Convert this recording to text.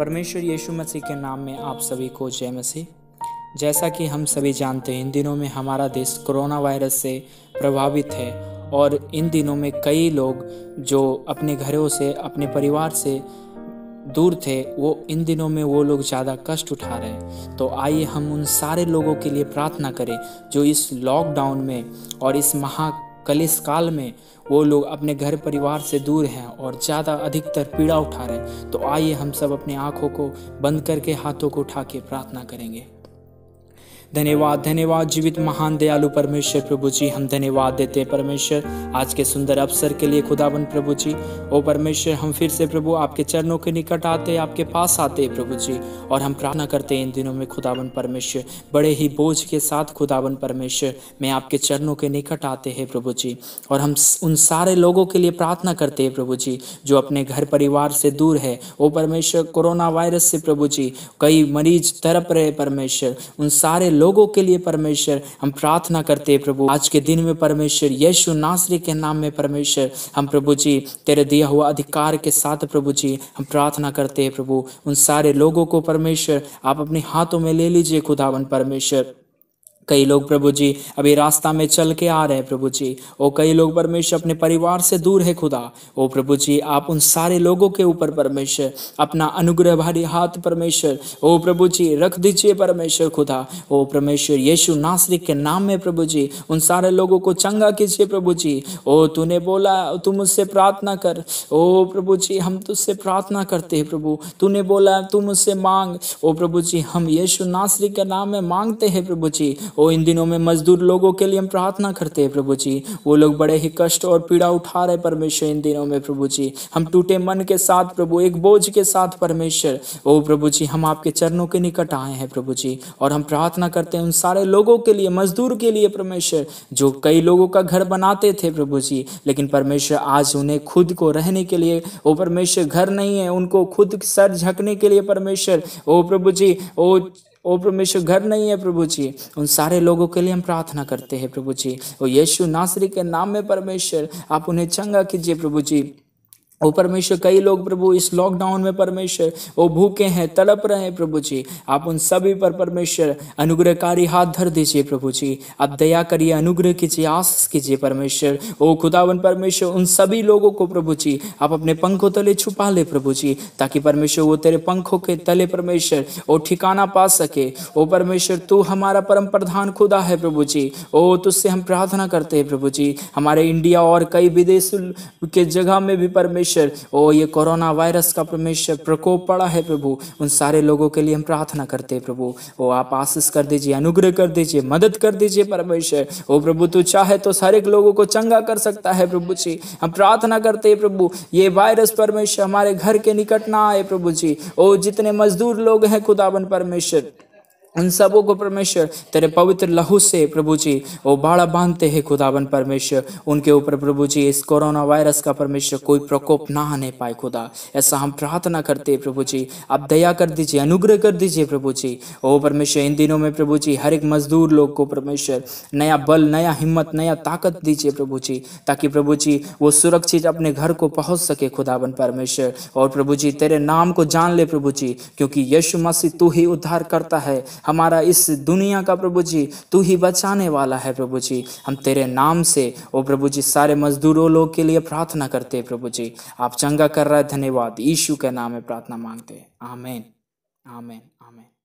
परमेश्वर यीशु मसीह के नाम में आप सभी को जय मसीह जैसा कि हम सभी जानते हैं इन दिनों में हमारा देश कोरोना वायरस से प्रभावित है और इन दिनों में कई लोग जो अपने घरों से अपने परिवार से दूर थे वो इन दिनों में वो लोग ज़्यादा कष्ट उठा रहे हैं तो आइए हम उन सारे लोगों के लिए प्रार्थना करें जो इस लॉकडाउन में और इस महा कलेश काल में वो लोग अपने घर परिवार से दूर हैं और ज़्यादा अधिकतर पीड़ा उठा रहे हैं तो आइए हम सब अपने आँखों को बंद करके हाथों को उठा के प्रार्थना करेंगे धन्यवाद धन्यवाद जीवित महान दयालु परमेश्वर प्रभु जी हम धन्यवाद देते हैं परमेश्वर आज के सुंदर अवसर के लिए खुदावन प्रभु जी ओ परमेश्वर हम फिर से प्रभु आपके चरणों के निकट आते आपके पास आते प्रभु जी और हम प्रार्थना करते हैं इन दिनों में खुदावन परमेश्वर बड़े ही बोझ के साथ खुदावन परमेश्वर मैं आपके चरणों के निकट आते हैं प्रभु जी और हम उन सारे लोगों के लिए प्रार्थना करते हैं प्रभु जी जो अपने घर परिवार से दूर है ओ परमेश्वर कोरोना वायरस से प्रभु जी कई मरीज तरप रहे परमेश्वर उन सारे लोगों के लिए परमेश्वर हम प्रार्थना करते हैं प्रभु आज के दिन में परमेश्वर यीशु नासरी के नाम में परमेश्वर हम प्रभु जी तेरे दिया हुआ अधिकार के साथ प्रभु जी हम प्रार्थना करते हैं प्रभु उन सारे लोगों को परमेश्वर आप अपने हाथों में ले लीजिए खुदावन परमेश्वर कई लोग प्रभु जी अभी रास्ता में चल के आ रहे हैं प्रभु जी ओ कई लोग परमेश्वर अपने परिवार से दूर है खुदा ओ प्रभु जी आप उन सारे लोगों के ऊपर परमेश्वर अपना अनुग्रह भारी हाथ परमेश्वर ओ प्रभु जी रख दीजिए परमेश्वर खुदा ओ परमेश्वर यीशु नासरिक के नाम में प्रभु जी उन सारे लोगों को चंगा कीजिए प्रभु जी ओ तूने बोला तू मुझसे प्रार्थना कर ओ प्रभु जी हम तुझसे प्रार्थना करते हैं प्रभु तूने बोला तू मुझसे मांग ओ प्रभु जी हम यीशु नासरी के नाम में मांगते हैं प्रभु जी ओ इन दिनों में मजदूर लोगों के लिए हम प्रार्थना करते हैं प्रभु जी वो लोग बड़े ही कष्ट और पीड़ा उठा रहे परमेश्वर इन दिनों में प्रभु जी हम टूटे मन के साथ प्रभु एक बोझ के साथ परमेश्वर ओ प्रभु जी हम आपके चरणों के निकट आए हैं प्रभु जी और हम प्रार्थना करते हैं उन सारे लोगों के लिए मजदूर के लिए परमेश्वर जो कई लोगों का घर बनाते थे प्रभु जी लेकिन परमेश्वर आज उन्हें खुद को रहने के लिए ओ परमेश्वर घर नहीं है उनको खुद सर झकने के लिए परमेश्वर ओ प्रभु जी ओ ओ परमेश्वर घर नहीं है प्रभु जी उन सारे लोगों के लिए हम प्रार्थना करते हैं प्रभु जी और यीशु नासरी के नाम में परमेश्वर आप उन्हें चंगा कीजिए प्रभु जी ओ परमेश्वर कई लोग प्रभु इस लॉकडाउन में परमेश्वर वो भूखे हैं तड़प रहे हैं प्रभु जी आप उन सभी पर परमेश्वर अनुग्रहकारी हाथ धर दीजिए प्रभु जी आप दया करिए अनुग्रह कीजिए आशीष कीजिए परमेश्वर ओ खुदावन परमेश्वर उन सभी लोगों को प्रभु जी आप अपने पंखों तले छुपा ले प्रभु जी ताकि परमेश्वर वो तेरे पंखों के तले परमेश्वर ओ ठिकाना पा सके ओ परमेश्वर तू हमारा परम प्रधान खुदा है प्रभु जी ओ तुझसे हम प्रार्थना करते हैं प्रभु जी हमारे इंडिया और कई विदेश के जगह में भी परमेश्वर परमेश्वर ओ ये कोरोना वायरस का परमेश्वर प्रकोप पड़ा है प्रभु उन सारे लोगों के लिए हम प्रार्थना करते हैं प्रभु ओ आप आशीष कर दीजिए अनुग्रह कर दीजिए मदद कर दीजिए परमेश्वर ओ प्रभु तू चाहे तो सारे लोगों को चंगा कर सकता है प्रभु जी हम प्रार्थना करते हैं प्रभु ये वायरस परमेश्वर हमारे घर के निकट ना आए प्रभु जी ओ जितने मजदूर लोग हैं खुदाबन परमेश्वर उन सबों को परमेश्वर तेरे पवित्र लहू से प्रभु जी वो बाड़ा बांधते हैं खुदावन परमेश्वर उनके ऊपर प्रभु जी इस कोरोना वायरस का परमेश्वर कोई प्रकोप ना आने पाए खुदा ऐसा हम प्रार्थना करते हैं प्रभु जी आप दया कर दीजिए अनुग्रह कर दीजिए प्रभु जी ओ परमेश्वर इन दिनों में प्रभु जी हर एक मजदूर लोग को परमेश्वर नया बल नया हिम्मत नया ताकत दीजिए प्रभु जी ताकि प्रभु जी वो सुरक्षित अपने घर को पहुँच सके खुदावन परमेश्वर और प्रभु जी तेरे नाम को जान ले प्रभु जी क्योंकि यशु मसीह तू ही उद्धार करता है हमारा इस दुनिया का प्रभु जी तू ही बचाने वाला है प्रभु जी हम तेरे नाम से ओ प्रभु जी सारे मजदूरों लोग के लिए प्रार्थना करते हैं प्रभु जी आप चंगा कर रहा है धन्यवाद ईशु के नाम में प्रार्थना मांगते हैं आमेन आमेन आमेन